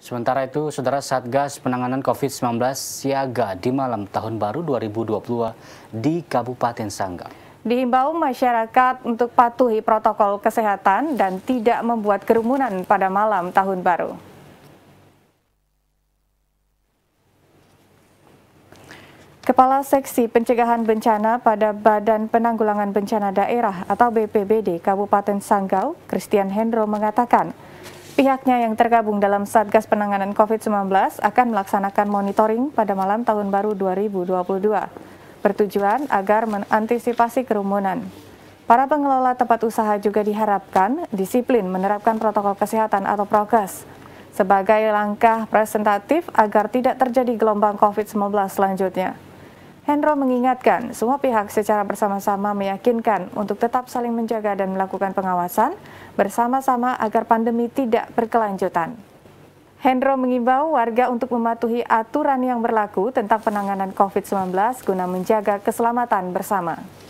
Sementara itu, Saudara Satgas Penanganan COVID-19 siaga di malam tahun baru 2022 di Kabupaten Sanggau. Dihimbau masyarakat untuk patuhi protokol kesehatan dan tidak membuat kerumunan pada malam tahun baru. Kepala Seksi Pencegahan Bencana pada Badan Penanggulangan Bencana Daerah atau BPBD Kabupaten Sanggau, Christian Hendro mengatakan, Pihaknya yang tergabung dalam Satgas Penanganan COVID-19 akan melaksanakan monitoring pada malam tahun baru 2022, bertujuan agar mengantisipasi kerumunan. Para pengelola tempat usaha juga diharapkan disiplin menerapkan protokol kesehatan atau prokes sebagai langkah presentatif agar tidak terjadi gelombang COVID-19 selanjutnya. Hendro mengingatkan semua pihak secara bersama-sama meyakinkan untuk tetap saling menjaga dan melakukan pengawasan bersama-sama agar pandemi tidak berkelanjutan. Hendro mengimbau warga untuk mematuhi aturan yang berlaku tentang penanganan COVID-19 guna menjaga keselamatan bersama.